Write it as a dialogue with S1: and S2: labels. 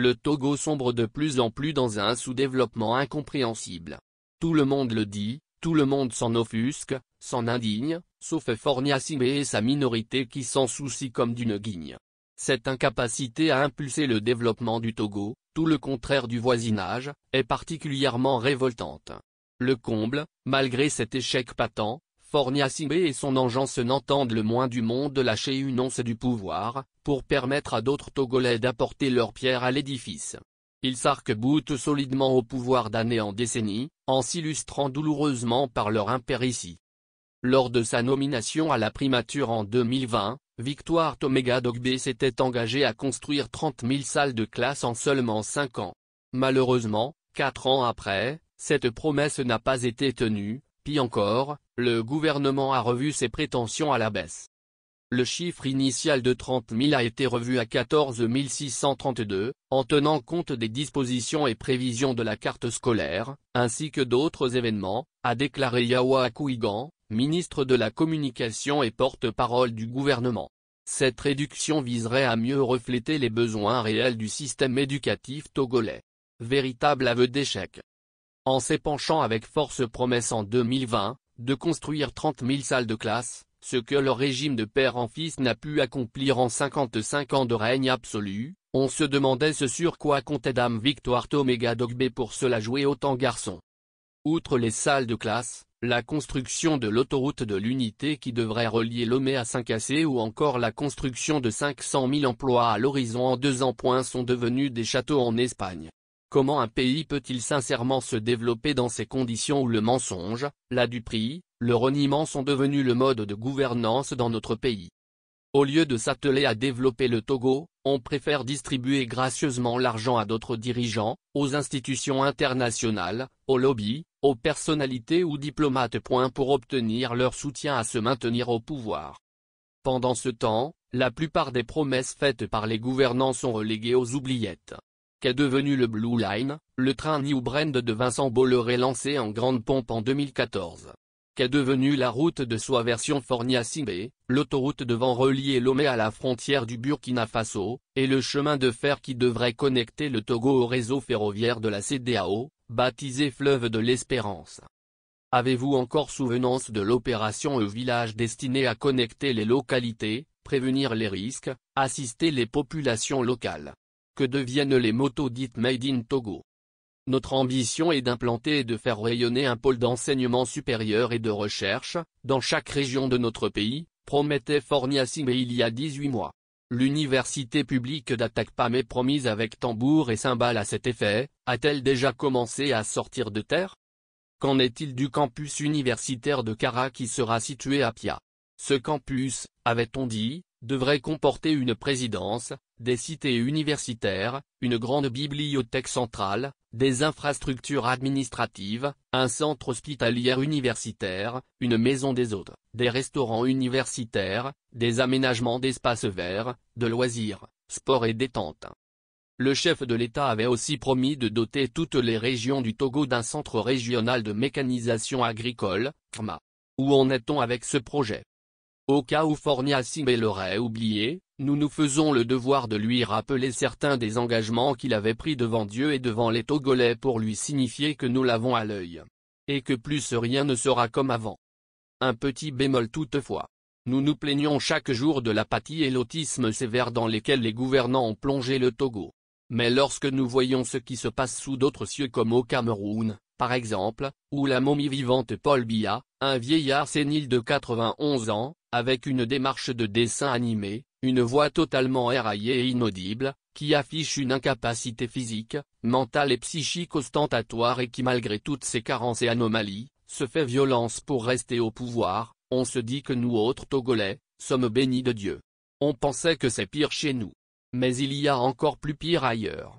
S1: Le Togo sombre de plus en plus dans un sous-développement incompréhensible. Tout le monde le dit, tout le monde s'en offusque, s'en indigne, sauf Fornia et sa minorité qui s'en soucie comme d'une guigne. Cette incapacité à impulser le développement du Togo, tout le contraire du voisinage, est particulièrement révoltante. Le comble, malgré cet échec patent, Fornia et son engeance n'entendent le moins du monde lâcher une once du pouvoir, pour permettre à d'autres Togolais d'apporter leur pierre à l'édifice. Ils s'arc-boutent solidement au pouvoir d'année en décennie, en s'illustrant douloureusement par leur impéritie. Lors de sa nomination à la primature en 2020, Victoire Toméga Dogbe s'était engagée à construire 30 000 salles de classe en seulement 5 ans. Malheureusement, 4 ans après, cette promesse n'a pas été tenue, encore, le gouvernement a revu ses prétentions à la baisse. Le chiffre initial de 30 000 a été revu à 14 632, en tenant compte des dispositions et prévisions de la carte scolaire, ainsi que d'autres événements, a déclaré Yawa Akouigan, ministre de la Communication et porte-parole du gouvernement. Cette réduction viserait à mieux refléter les besoins réels du système éducatif togolais. Véritable aveu d'échec en s'épanchant avec force promesse en 2020, de construire 30 000 salles de classe, ce que leur régime de père en fils n'a pu accomplir en 55 ans de règne absolu, on se demandait ce sur quoi comptait Dame Victoire Toméga Dogbe pour cela jouer autant garçon. Outre les salles de classe, la construction de l'autoroute de l'unité qui devrait relier Lomé à Saint-Cassé ou encore la construction de 500 000 emplois à l'horizon en deux ans. sont devenus des châteaux en Espagne. Comment un pays peut-il sincèrement se développer dans ces conditions où le mensonge, la duperie, le reniement sont devenus le mode de gouvernance dans notre pays Au lieu de s'atteler à développer le Togo, on préfère distribuer gracieusement l'argent à d'autres dirigeants, aux institutions internationales, aux lobbies, aux personnalités ou diplomates. Pour obtenir leur soutien à se maintenir au pouvoir. Pendant ce temps, la plupart des promesses faites par les gouvernants sont reléguées aux oubliettes. Qu'est devenu le Blue Line, le train New Brand de Vincent Bolloré lancé en grande pompe en 2014 Qu'est devenu la route de soi version Fornia-Simbé, l'autoroute devant relier Lomé à la frontière du Burkina Faso, et le chemin de fer qui devrait connecter le Togo au réseau ferroviaire de la CDAO, baptisé Fleuve de l'Espérance Avez-vous encore souvenance de l'opération au village destinée à connecter les localités, prévenir les risques, assister les populations locales que deviennent les motos dites Made in Togo. Notre ambition est d'implanter et de faire rayonner un pôle d'enseignement supérieur et de recherche, dans chaque région de notre pays, promettait mais il y a 18 mois. L'université publique d'Atakpam est promise avec tambour et cymbales à cet effet, a-t-elle déjà commencé à sortir de terre Qu'en est-il du campus universitaire de Kara qui sera situé à Pia Ce campus, avait-on dit, devrait comporter une présidence, des cités universitaires, une grande bibliothèque centrale, des infrastructures administratives, un centre hospitalier universitaire, une maison des autres, des restaurants universitaires, des aménagements d'espaces verts, de loisirs, sports et détente. Le chef de l'État avait aussi promis de doter toutes les régions du Togo d'un centre régional de mécanisation agricole, CRMA. Où en est-on avec ce projet au cas où Simé l'aurait oublié, nous nous faisons le devoir de lui rappeler certains des engagements qu'il avait pris devant Dieu et devant les Togolais pour lui signifier que nous l'avons à l'œil. Et que plus rien ne sera comme avant. Un petit bémol toutefois. Nous nous plaignons chaque jour de l'apathie et l'autisme sévère dans lesquels les gouvernants ont plongé le Togo. Mais lorsque nous voyons ce qui se passe sous d'autres cieux comme au Cameroun, par exemple, où la momie vivante Paul Bia, un vieillard sénile de 91 ans, avec une démarche de dessin animé, une voix totalement éraillée et inaudible, qui affiche une incapacité physique, mentale et psychique ostentatoire et qui malgré toutes ses carences et anomalies, se fait violence pour rester au pouvoir, on se dit que nous autres Togolais, sommes bénis de Dieu. On pensait que c'est pire chez nous. Mais il y a encore plus pire ailleurs.